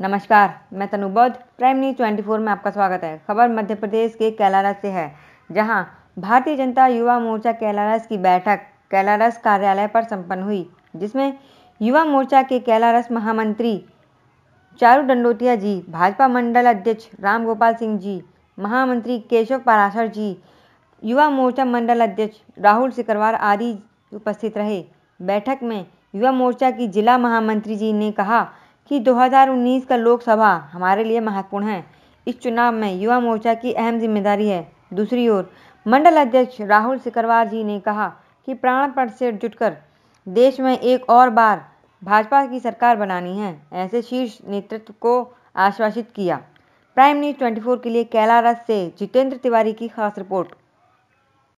नमस्कार मैं Tanu Bauddh prime news twenty four में आपका स्वागत है खबर मध्य प्रदेश के कैलारस से है जहां भारतीय जनता युवा मोर्चा कैलारस की बैठक कैलारस कार्यालय पर संपन्न हुई जिसमें युवा मोर्चा के कैलारस महामंत्री चारू डंडोतिया जी भाजपा मंडल अध्यक्ष राम गोपाल सिंह जी महामंत्री केशव पाराशर जी युवा मोर्चा मंडल अध्यक्ष राहुल सिकरवार आदि उपस्थित रहे बैठक में युवा मोर्चा की जिला महामंत्री जी ने कहा कि 2019 का लोकसभा हमारे लिए महत्वपूर्ण है इस चुनाव में युवा मोर्चा की अहम जिम्मेदारी है दूसरी ओर मंडल अध्यक्ष राहुल सिकरवार जी ने कहा कि प्राणपण से जुटकर देश में एक और बार भाजपा की सरकार बनानी है ऐसे शीर्ष नेतृत्व को आश्वासित किया प्राइम न्यूज 24 के लिए कैलारस से जितेंद्र तिवारी की खास रिपोर्ट